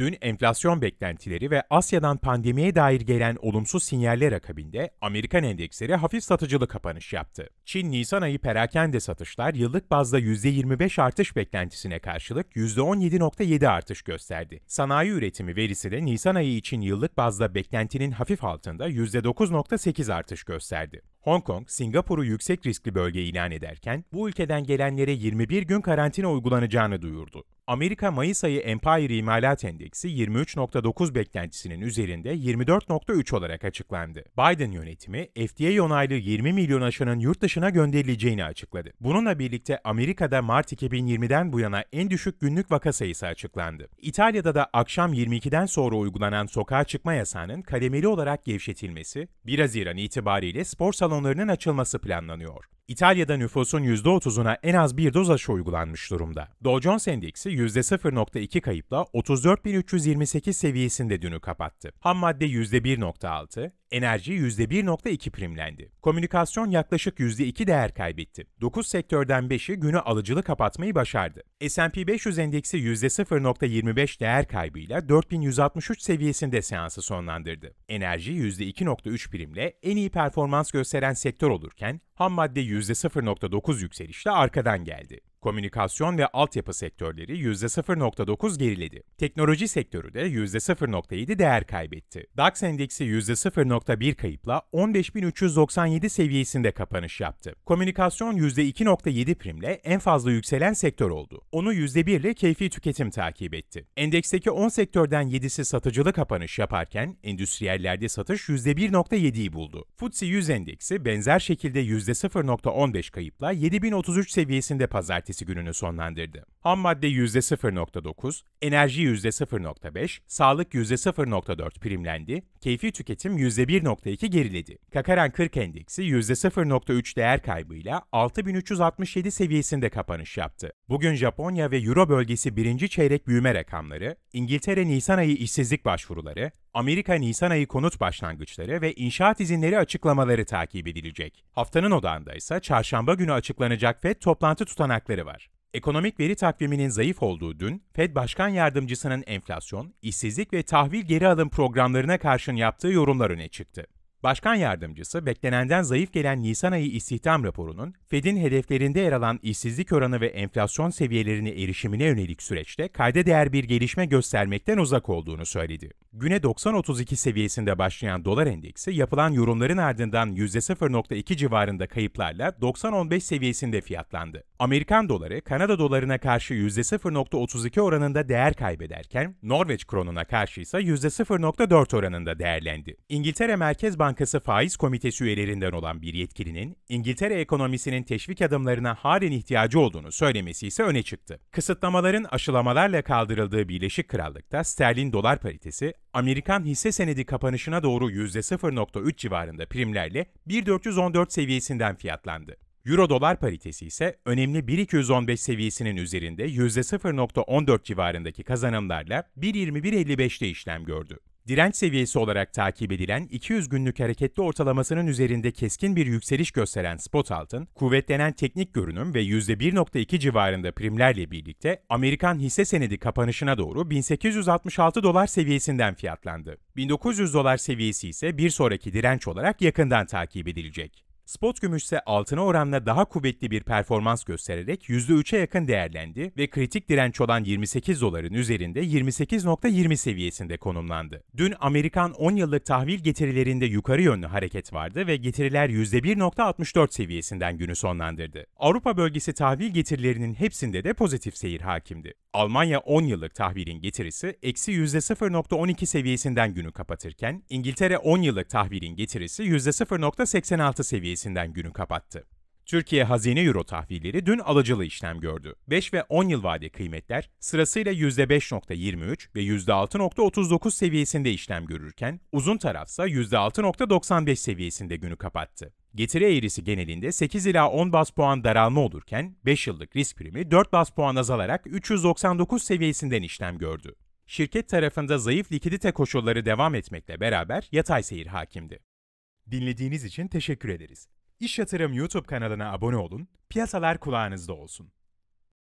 Dün enflasyon beklentileri ve Asya'dan pandemiye dair gelen olumsuz sinyaller akabinde Amerikan endeksleri hafif satıcılı kapanış yaptı. Çin Nisan ayı perakende satışlar yıllık bazda %25 artış beklentisine karşılık %17.7 artış gösterdi. Sanayi üretimi verisi de Nisan ayı için yıllık bazda beklentinin hafif altında %9.8 artış gösterdi. Hong Kong, Singapur'u yüksek riskli bölge ilan ederken bu ülkeden gelenlere 21 gün karantina uygulanacağını duyurdu. Amerika Mayıs ayı Empire İmalat Endeksi 23.9 beklentisinin üzerinde 24.3 olarak açıklandı. Biden yönetimi FDA onaylı 20 milyon aşının yurt dışına gönderileceğini açıkladı. Bununla birlikte Amerika'da Mart 2020'den bu yana en düşük günlük vaka sayısı açıklandı. İtalya'da da akşam 22'den sonra uygulanan sokağa çıkma yasağının kademeli olarak gevşetilmesi, 1 Haziran itibariyle spor salonlarında salonlarının açılması planlanıyor. İtalya'da nüfusun %30'una en az bir doz aşı uygulanmış durumda. Dow Jones Endeksi %0.2 kayıpla 34.328 seviyesinde dünü kapattı. Ham madde %1.6, enerji %1.2 primlendi. Komünikasyon yaklaşık %2 değer kaybetti. 9 sektörden 5'i günü alıcılı kapatmayı başardı. S&P 500 endeksi %0.25 değer kaybıyla 4163 seviyesinde seansı sonlandırdı. Enerji %2.3 primle en iyi performans gösteren sektör olurken ham madde %0.9 yükselişle arkadan geldi. Komünikasyon ve altyapı sektörleri %0.9 geriledi. Teknoloji sektörü de %0.7 değer kaybetti. DAX endeksi %0.1 kayıpla 15.397 seviyesinde kapanış yaptı. Komünikasyon %2.7 primle en fazla yükselen sektör oldu. Onu %1 ile keyfi tüketim takip etti. Endeksteki 10 sektörden 7'si satıcılı kapanış yaparken endüstriyellerde satış %1.7'yi buldu. FTSE 100 endeksi benzer şekilde %0.15 kayıpla 7033 seviyesinde pazartesi pazartesi gününü sonlandırdı. Ham madde %0.9, enerji %0.5, sağlık %0.4 primlendi, keyfi tüketim %1.2 geriledi. Kakaran 40 endeksi %0.3 değer kaybıyla 6367 seviyesinde kapanış yaptı. Bugün Japonya ve Euro bölgesi birinci çeyrek büyüme rakamları, İngiltere Nisan ayı işsizlik başvuruları, Amerika Nisan ayı konut başlangıçları ve inşaat izinleri açıklamaları takip edilecek. Haftanın odağında ise çarşamba günü açıklanacak FED toplantı tutanakları var. Ekonomik veri takviminin zayıf olduğu dün, Fed Başkan Yardımcısının enflasyon, işsizlik ve tahvil geri alım programlarına karşın yaptığı yorumlar öne çıktı. Başkan yardımcısı beklenenden zayıf gelen Nisan ayı istihdam raporunun Fed'in hedeflerinde yer alan işsizlik oranı ve enflasyon seviyelerini erişimine yönelik süreçte kayda değer bir gelişme göstermekten uzak olduğunu söyledi. Güne 90.32 seviyesinde başlayan dolar endeksi yapılan yorumların ardından %0.2 civarında kayıplarla 90.15 seviyesinde fiyatlandı. Amerikan doları Kanada dolarına karşı %0.32 oranında değer kaybederken Norveç kronuna karşı ise %0.4 oranında değerlendi. İngiltere Merkez Bankası Bankası Faiz Komitesi üyelerinden olan bir yetkilinin İngiltere ekonomisinin teşvik adımlarına halen ihtiyacı olduğunu söylemesi ise öne çıktı. Kısıtlamaların aşılamalarla kaldırıldığı Birleşik Krallık'ta sterlin dolar paritesi Amerikan hisse senedi kapanışına doğru %0.3 civarında primlerle 1.414 seviyesinden fiyatlandı. Euro dolar paritesi ise önemli 1.215 seviyesinin üzerinde %0.14 civarındaki kazanımlarla 1.21.55'te işlem gördü. Direnç seviyesi olarak takip edilen 200 günlük hareketli ortalamasının üzerinde keskin bir yükseliş gösteren spot altın, kuvvetlenen teknik görünüm ve %1.2 civarında primlerle birlikte Amerikan hisse senedi kapanışına doğru 1866 dolar seviyesinden fiyatlandı. 1900 dolar seviyesi ise bir sonraki direnç olarak yakından takip edilecek. Spot gümüş ise altına oranla daha kuvvetli bir performans göstererek %3'e yakın değerlendi ve kritik direnç olan 28 doların üzerinde 28.20 seviyesinde konumlandı. Dün Amerikan 10 yıllık tahvil getirilerinde yukarı yönlü hareket vardı ve getiriler %1.64 seviyesinden günü sonlandırdı. Avrupa bölgesi tahvil getirilerinin hepsinde de pozitif seyir hakimdi. Almanya 10 yıllık tahvilin getirisi eksi %0.12 seviyesinden günü kapatırken İngiltere 10 yıllık tahvilin getirisi %0.86 seviyesinden günü kapattı. Türkiye hazine euro tahvilleri dün alıcılı işlem gördü. 5 ve 10 yıl vade kıymetler sırasıyla %5.23 ve %6.39 seviyesinde işlem görürken uzun tarafsa %6.95 seviyesinde günü kapattı. Getiri eğrisi genelinde 8 ila 10 bas puan daralma olurken 5 yıllık risk primi 4 bas puan azalarak 399 seviyesinden işlem gördü. Şirket tarafında zayıf likidite koşulları devam etmekle beraber yatay seyir hakimdi. Dinlediğiniz için teşekkür ederiz. İş Yatırım YouTube kanalına abone olun, piyasalar kulağınızda olsun.